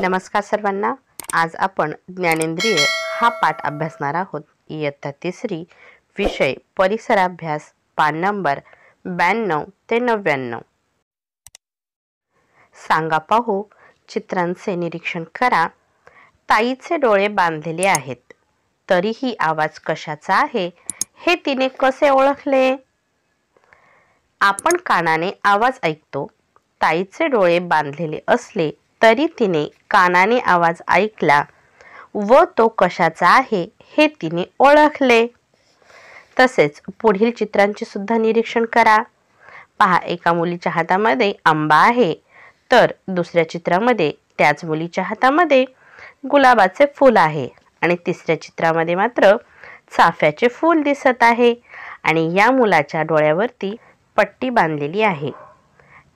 नमस्कार सर्वांना आज आपण ज्ञानेंद्रिय हा पाठ अभ्यासणार आहोत इयत्ता तिसरी विषय परिसराभ्यास पान नंबर ब्याण्णव ते नव्याण्णव सांगा पाहू चित्रांचे निरीक्षण करा ताईचे डोळे बांधलेले आहेत तरीही आवाज कशाचा आहे हे तिने कसे ओळखले आपण कानाने आवाज ऐकतो ताईचे डोळे बांधलेले असले तरी तिने कानाने आवाज ऐकला व तो कशाचा आहे हे तिने ओळखले तसेच पुढील चित्रांचे सुद्धा निरीक्षण करा पहा एका मुलीच्या हातामध्ये आंबा आहे तर दुसऱ्या चित्रामध्ये त्याच मुलीच्या हातामध्ये गुलाबाचे फूल आहे आणि तिसऱ्या चित्रामध्ये मात्र चाफ्याचे फूल दिसत आहे आणि या मुलाच्या डोळ्यावरती पट्टी बांधलेली आहे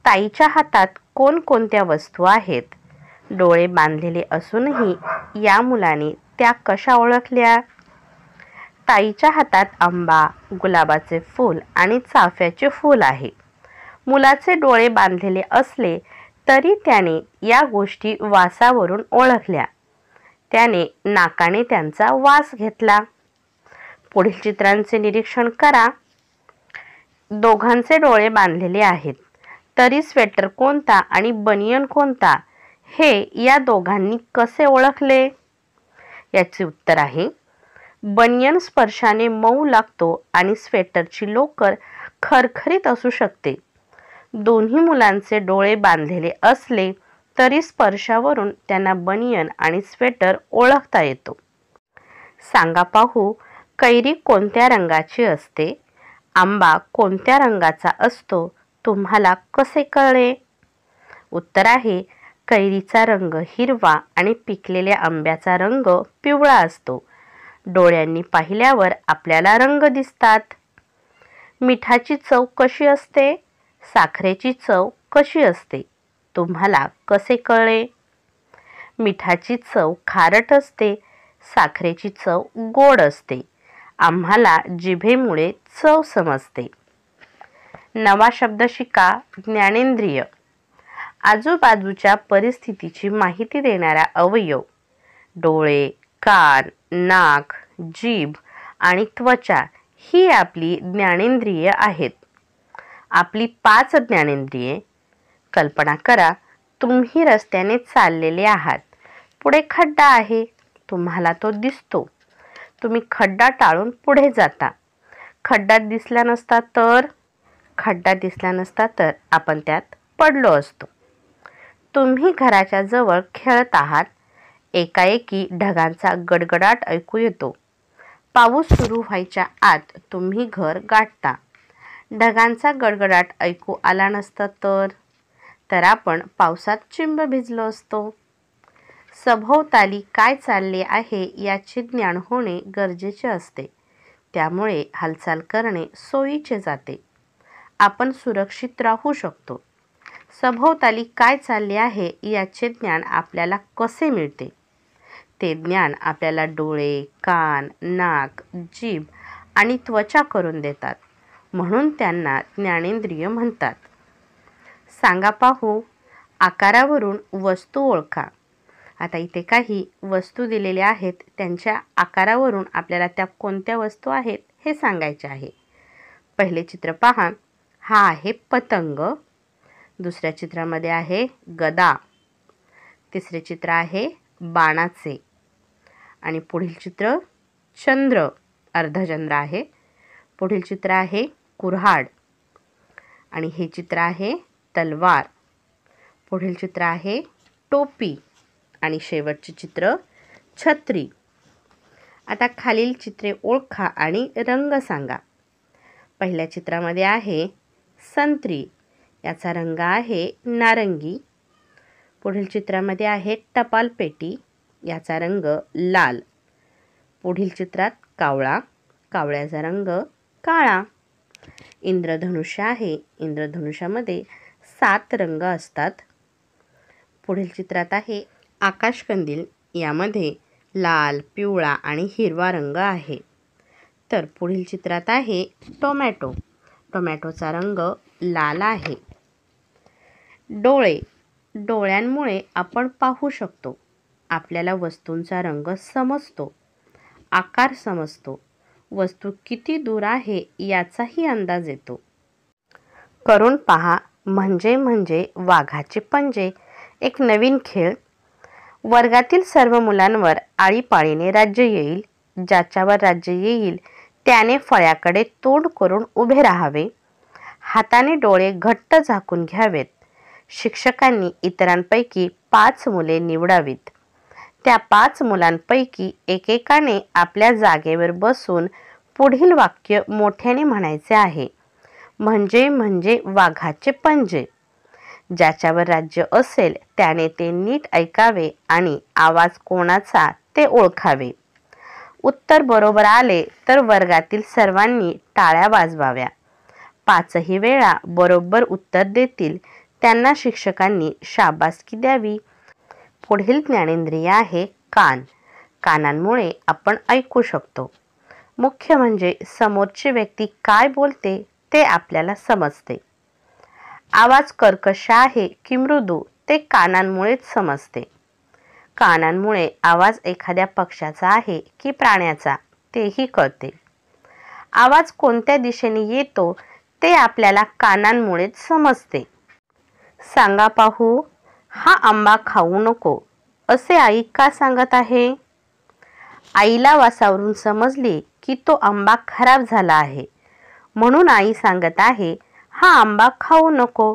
ताईच्या हातात कोणकोणत्या वस्तू आहेत डोळे बांधलेले असूनही या मुलाने त्या कशा ओळखल्या ताईच्या हातात आंबा गुलाबाचे फूल आणि चाफ्याचे फूल आहे मुलाचे डोळे बांधलेले असले तरी त्याने या गोष्टी वासावरून ओळखल्या त्याने नाकाने त्यांचा वास घेतला पुढील चित्रांचे निरीक्षण करा दोघांचे डोळे बांधलेले आहेत तरी स्वेटर कोणता आणि बनियन कोणता हे या दोघांनी कसे ओळखले याचे उत्तर आहे बनियन स्पर्शाने मऊ लागतो आणि स्वेटरची लोकर खरखरीत असू शकते दोन्ही मुलांचे डोळे बांधलेले असले तरी स्पर्शावरून त्यांना बनियन आणि स्वेटर ओळखता येतो सांगा पाहू कैरी कोणत्या रंगाची असते आंबा कोणत्या रंगाचा असतो तुम्हाला कसे कळले उत्तर आहे कैरीचा रंग हिरवा आणि पिकलेल्या आंब्याचा रंग पिवळा असतो डोळ्यांनी पाहिल्यावर आपल्याला रंग दिसतात मिठाची चव कशी असते साखरेची चव कशी असते तुम्हाला कसे कळले मिठाची चव खारट असते साखरेची चव गोड असते आम्हाला जिभेमुळे चव समजते नवा शब्द शिका ज्ञानेंद्रिय आजूबाजूच्या परिस्थितीची माहिती देणारा अवयव डोळे कान नाक जीभ आणि त्वचा ही आपली ज्ञानेंद्रिय आहेत आपली पाच ज्ञानेंद्रिये कल्पना करा तुम्ही रस्त्याने चाललेले आहात पुढे खड्डा आहे तुम्हाला तो दिसतो तुम्ही खड्डा टाळून पुढे जाता खड्डा दिसला नसता तर खड्डा दिसला नसता तर आपण त्यात पडलो असतो तुम्ही घराच्या जवळ खेळत आहात एकाएकी ढगांचा गडगडाट ऐकू येतो पाऊस सुरू व्हायच्या आत तुम्ही घर गाठता ढगांचा गडगडाट ऐकू आला नसता तर तर आपण पावसात चिंब भिजलो असतो सभोवताली काय चालले आहे याचे ज्ञान होणे गरजेचे असते त्यामुळे हालचाल करणे सोयीचे जाते आपण सुरक्षित राहू शकतो सभोवताली काय चालले आहे याचे ज्ञान आपल्याला कसे मिळते ते ज्ञान आपल्याला डोळे कान नाक जीभ आणि त्वचा करून देतात म्हणून त्यांना ज्ञानेंद्रिय म्हणतात सांगा पाहू आकारावरून वस्तू ओळखा आता इथे काही वस्तू दिलेल्या आहेत त्यांच्या आकारावरून आपल्याला त्या कोणत्या वस्तू आहेत हे सांगायचे आहे पहिले चित्र पहा हा आहे पतंग दुसऱ्या चित्रामध्ये आहे गदा तिसरे चित्र आहे बाणाचे आणि पुढील चित्र चंद्र अर्धचंद्र आहे पुढील चित्र आहे कुऱ्हाड आणि हे चित्र आहे तलवार पुढील चित्र आहे टोपी आणि शेवटचे चित्र छत्री आता खालील चित्रे ओळखा आणि रंग सांगा पहिल्या चित्रामध्ये आहे संत्री याचा रंग आहे नारंगी पुढील चित्रामध्ये आहे टपाल पेटी याचा रंग लाल पुढील चित्रात कावळा कावळ्याचा रंग काळा इंद्रधनुष्य आहे इंद्रधनुष्यामध्ये सात रंग असतात पुढील चित्रात आहे आकाशकंदील यामध्ये लाल पिवळा आणि हिरवा रंग आहे तर पुढील चित्रात आहे टोमॅटो टोमॅटोचा रंग लाल आहे डोळे डोळ्यांमुळे आपण पाहू शकतो आपल्याला वस्तूंचा रंग समजतो आकार समजतो वस्तू किती दूर आहे याचाही अंदाज येतो करून पहा म्हणजे म्हणजे वाघाचे पंजे एक नवीन खेळ वर्गातील सर्व मुलांवर आळीपाळीने राज्य येईल ज्याच्यावर राज्य येईल त्याने फळ्याकडे तोंड करून उभे राहावे हाताने डोळे घट्ट झाकून घ्यावेत शिक्षकांनी इतरांपैकी पाच मुले निवडावीत त्या पाच मुलांपैकी एकेकाने आपल्या जागेवर बसून पुढील वाक्य मोठ्याने म्हणायचे आहे म्हणजे म्हणजे वाघाचे पंजे ज्याच्यावर राज्य असेल त्याने ते नीट ऐकावे आणि आवाज कोणाचा ते ओळखावे उत्तर बरोबर आले तर वर्गातील सर्वांनी टाळ्या वाजवाव्या पाचही वेळा बरोबर उत्तर देतील त्यांना शिक्षकांनी शाबासकी द्यावी पुढील ज्ञानेंद्रिय आहे कान कानांमुळे आपण ऐकू शकतो मुख्य म्हणजे समोरची व्यक्ती काय बोलते ते आपल्याला समजते आवाज कर्कश आहे की मृदू ते कानांमुळेच समजते कानांमुळे आवाज एखाद्या पक्षाचा आहे की प्राण्याचा तेही कळते आवाज कोणत्या दिशेने येतो ते आपल्याला कानांमुळेच समजते सांगा पाहू हा आंबा खाऊ नको असे आई का सांगत आहे आईला वासावरून समजले की तो आंबा खराब झाला आहे म्हणून आई सांगत आहे हा आंबा खाऊ नको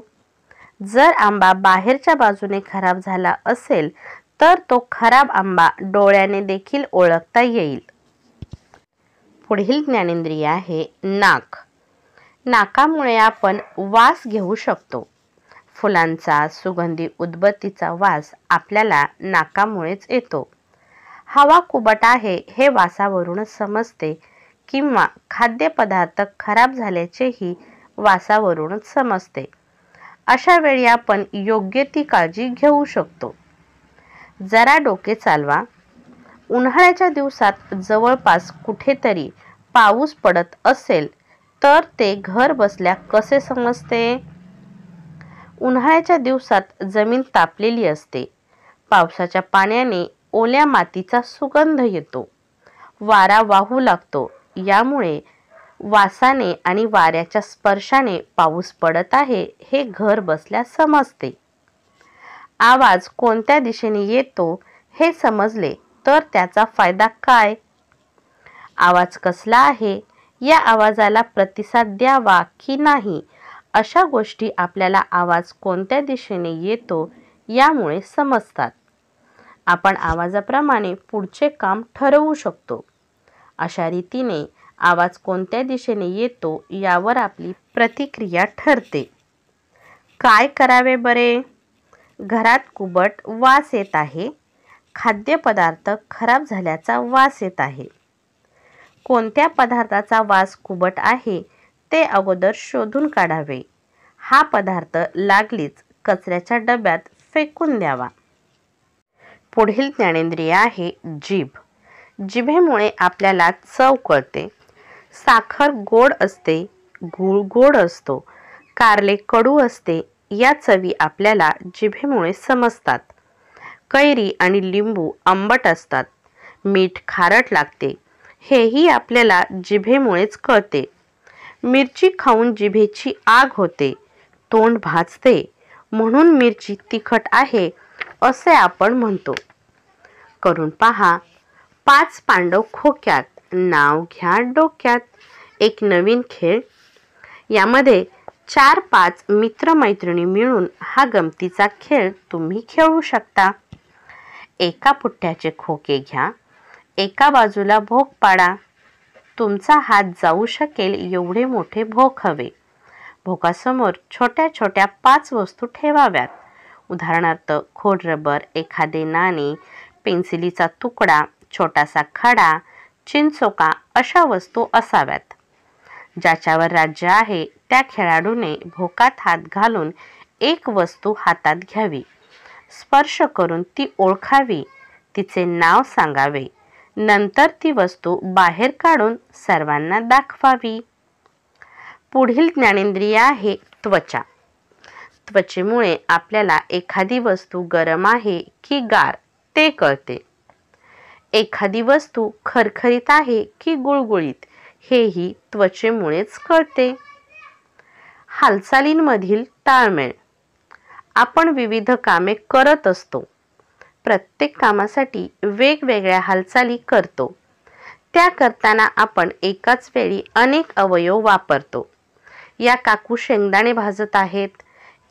जर आंबा बाहेरच्या बाजूने खराब झाला असेल तर तो खराब आंबा डोळ्याने देखील ओळखता येईल पुढील ज्ञानेंद्रिय आहे नाक नाकामुळे आपण वास घेऊ शकतो फुलांचा सुगंधी उदबत्तीचा वास आपल्याला नाकामुळेच येतो हवा कुबट आहे हे वासावरूनच समजते किंवा खाद्यपदार्थ खराब झाल्याचेही वासावरूनच समजते अशा वेळी आपण योग्य ती काळजी घेऊ शकतो जरा डोके चालवा उन्हाळ्याच्या दिवसात जवळपास कुठेतरी पाऊस पडत असेल तर ते घर बसल्या कसे समजते उन्हाळ्याच्या दिवसात जमीन तापलेली असते पावसाच्या पाण्याने ओल्या मातीचा सुगंध येतो वारा वाहू लागतो यामुळे वासाने आणि वाऱ्याच्या स्पर्शाने पाऊस पडत आहे हे घर बसल्या समजते आवाज कोणत्या दिशेने येतो हे समजले तर त्याचा फायदा काय आवाज कसला आहे या आवाजाला प्रतिसाद द्यावा की नाही अशा गोष्टी आपल्याला आवाज कोणत्या दिशेने येतो यामुळे समजतात आपण आवाजाप्रमाणे पुढचे काम ठरवू शकतो अशा रीतीने आवाज कोणत्या दिशेने येतो यावर आपली प्रतिक्रिया ठरते काय करावे बरे घरात कुबट वास येत आहे खाद्यपदार्थ खराब झाल्याचा वास येत आहे कोणत्या पदार्थाचा वास कुबट आहे ते अगोदर शोधून काढावे हा पदार्थ लागलीच कचऱ्याच्या डब्यात फेकून द्यावा पुढील ज्ञानेंद्रिय आहे जीभ जिभेमुळे आपल्याला चव कळते साखर गोड असते गूळ गोड असतो कारले कडू असते या चवी आपल्याला जिभेमुळे समजतात कैरी आणि लिंबू आंबट असतात मीठ खारट लागते हेही आपल्याला जिभेमुळेच कळते मिरची खाऊन जिभेची आग होते तोंड भाजते म्हणून मिरची तिखट आहे असे आपण म्हणतो करून पहा पाच पांडव खोक्यात नाव घ्या डोक्यात एक नवीन खेळ यामध्ये चार पाच मित्रमैत्रिणी मिळून हा गमतीचा खेळ तुम्ही खेळू शकता एका पुठ्ठ्याचे खोके घ्या एका बाजूला भोग पाडा तुमचा हात जाऊ शकेल एवढे मोठे भोक हवे भोकासमोर छोट्या छोट्या पाच वस्तू ठेवाव्यात उदाहरणार्थ खोड रबर एखादे नाणे पेन्सिलीचा तुकडा छोटासा खडा चिंचोका अशा वस्तू असाव्यात ज्याच्यावर राज्य आहे त्या खेळाडूने भोकात हात घालून एक वस्तू हातात घ्यावी स्पर्श करून ती ओळखावी तिचे नाव सांगावे नंतर ती वस्तू बाहेर काढून सर्वांना दाखवावी पुढील ज्ञानेंद्रिय आहे त्वचा त्वचेमुळे आपल्याला एखादी वस्तू गरम आहे की गार ते कळते एखादी वस्तू खरखरीत आहे की गुळगुळीत हेही त्वचेमुळेच कळते हालचालींमधील ताळमेळ आपण विविध कामे करत असतो प्रत्येक कामासाठी वेगवेगळ्या हालचाली करतो त्या करताना आपण एकाच वेळी अनेक अवयव वापरतो या काकू शेंगदाणे भाजत आहेत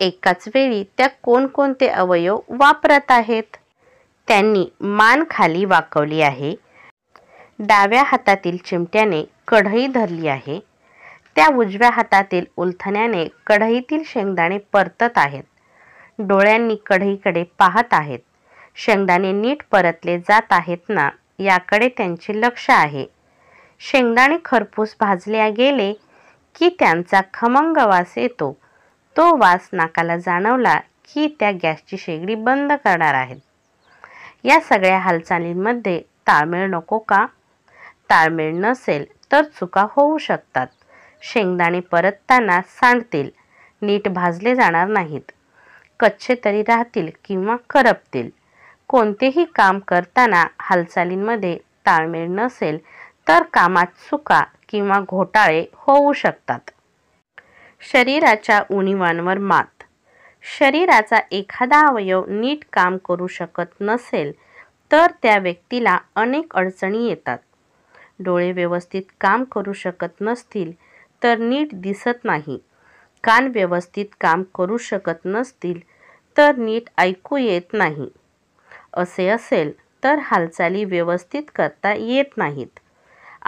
एकाच वेळी त्या कोणकोणते अवयव वापरत आहेत त्यांनी मान खाली वाकवली आहे डाव्या हातातील चिमट्याने कढई धरली आहे त्या उजव्या हातातील उलथण्याने कढईतील शेंगदाणे परतत आहेत डोळ्यांनी कढईकडे पाहत आहेत शेंगदाणे नीट परतले जात आहेत ना याकडे त्यांचे लक्ष आहे शेंगदाणे खरपूस भाजल्या गेले की त्यांचा खमंग वास येतो तो वास नाकाला जाणवला की त्या गॅसची शेगडी बंद करणार आहेत या सगळ्या हालचालींमध्ये ताळमेळ नको का ताळमेळ नसेल तर चुका होऊ शकतात शेंगदाणे परतताना सांडतील नीट भाजले जाणार नाहीत कच्चे तरी राहतील किंवा करपतील कोणतेही काम करताना हालचालींमध्ये ताळमेळ नसेल तर कामात चुका किंवा घोटाळे होऊ शकतात शरीराच्या उणीवांवर मात शरीराचा एखादा अवयव नीट काम करू शकत नसेल तर त्या व्यक्तीला अनेक अडचणी येतात डोळे व्यवस्थित काम करू शकत नसतील तर नीट दिसत नाही कान व्यवस्थित काम करू शकत नसतील तर नीट ऐकू येत नाही असे असेल तर हालचाली व्यवस्थित करता येत नाहीत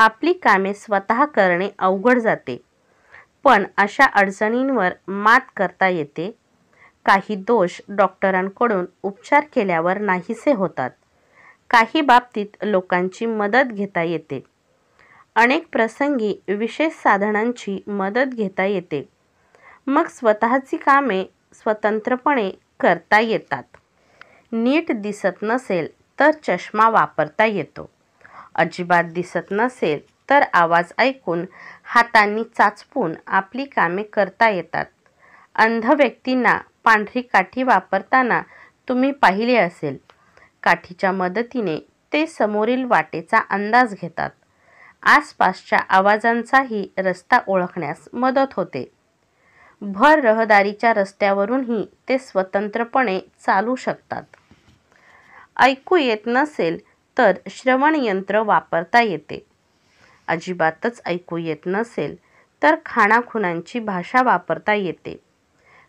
आपली कामे स्वतः करणे अवघड जाते पण अशा अडचणींवर मात करता येते काही दोष डॉक्टरांकडून उपचार केल्यावर नाहीसे होतात काही बाबतीत लोकांची मदत घेता येते अनेक प्रसंगी विशेष साधनांची मदत घेता येते मग स्वतःची कामे स्वतंत्रपणे करता येतात नीट दिसत नसेल तर चष्मा वापरता येतो अजिबात दिसत नसेल तर आवाज ऐकून हातांनी चाचपून आपली कामे करता येतात अंध व्यक्तींना पांढरी काठी वापरताना तुम्ही पाहिले असेल काठीच्या मदतीने ते समोरील वाटेचा अंदाज घेतात आसपासच्या आवाजांचाही रस्ता ओळखण्यास मदत होते भर रहदारीच्या रस्त्यावरूनही ते स्वतंत्रपणे चालू शकतात ऐकू येत नसेल तर श्रवणयंत्र वापरता येते अजिबातच ऐकू येत नसेल तर खाणाखुणांची भाषा वापरता येते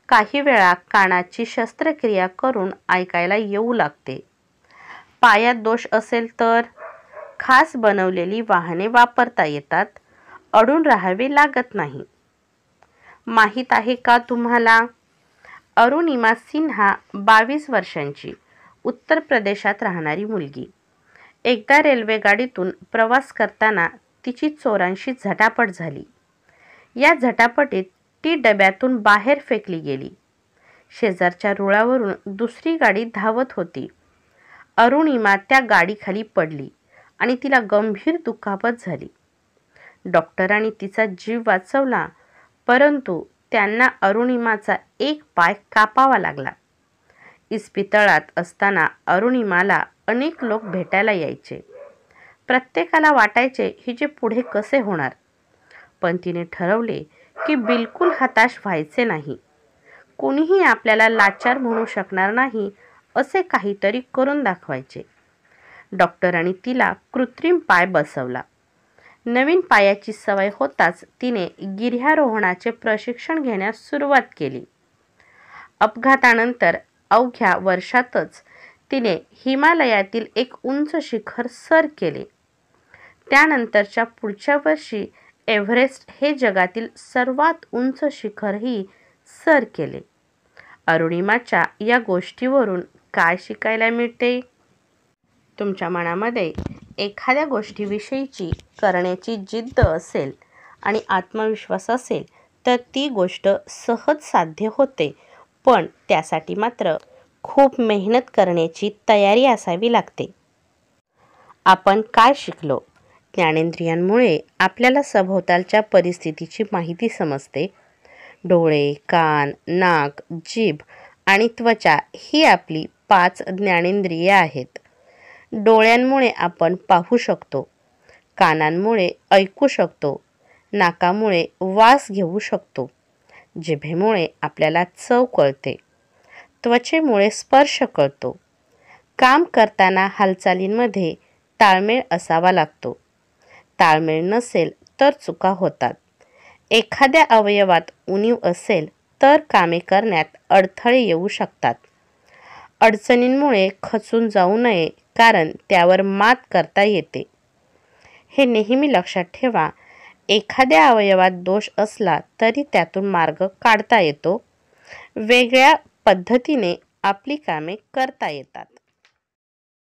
काही वेळा कानाची शस्त्रक्रिया करून ऐकायला येऊ लागते पायात दोष असेल तर खास बनवलेली वाहने वापरता येतात अडून राहावे लागत नाही माहीत आहे का तुम्हाला अरुणिमा सिन्हा बावीस वर्षांची उत्तर प्रदेशात राहणारी मुलगी एकदा रेल्वे गाडीतून प्रवास करताना तिची चोरांशी झटापट झाली या झटापटीत ती डब्यातून बाहेर फेकली गेली शेजारच्या रुळावरून दुसरी गाडी धावत होती अरुणिमा त्या गाडीखाली पडली आणि तिला गंभीर दुखापत झाली डॉक्टरांनी तिचा जीव वाचवला परंतु त्यांना अरुणिमाचा एक पाय कापावा लागला इस्पितळात असताना अरुणिमाला अनेक लोक भेटायला यायचे प्रत्येकाला वाटायचे हिचे पुढे कसे होणार पण तिने ठरवले की बिलकुल हताश व्हायचे नाही कोणीही आपल्याला लाचार म्हणू शकणार नाही असे काहीतरी करून दाखवायचे डॉक्टरांनी तिला कृत्रिम पाय बसवला नवीन पायाची सवय होताच तिने गिर्यारोहणाचे प्रशिक्षण घेण्यास सुरुवात केली अपघातानंतर अवघ्या वर्षातच तिने हिमालयातील एक उंच शिखर सर केले त्यानंतरच्या पुढच्या वर्षी एव्हरेस्ट हे जगातील सर्वात उंच शिखरही सर केले अरुणिमाच्या या गोष्टीवरून काय शिकायला मिळते तुमच्या मनामध्ये एखाद्या गोष्टीविषयीची करण्याची जिद्द असेल आणि आत्मविश्वास असेल तर ती गोष्ट सहज साध्य होते पण त्यासाठी मात्र खूप मेहनत करण्याची तयारी असावी लागते आपण काय शिकलो ज्ञानेंद्रियांमुळे आपल्याला सभोवतालच्या परिस्थितीची माहिती समजते डोळे कान नाक जीभ आणि त्वचा ही आपली पाच ज्ञानेंद्रिये आहेत डोळ्यांमुळे आपण पाहू शकतो कानांमुळे ऐकू शकतो नाकामुळे वास घेऊ शकतो जिभेमुळे आपल्याला चव कळते त्वचेमुळे स्पर्श कळतो काम करताना हालचालींमध्ये ताळमेळ असावा लागतो ताळमेळ नसेल तर चुका होतात एखाद्या अवयवात उणीव असेल तर कामे करण्यात अडथळे येऊ शकतात अडचणींमुळे खचून जाऊ नये कारण त्यावर मात करता येते हे नेहमी लक्षात ठेवा एखाद्या अवयवात दोष असला तरी त्यातून मार्ग काढता येतो वेगळ्या पद्धतीने आपली कामे करता येतात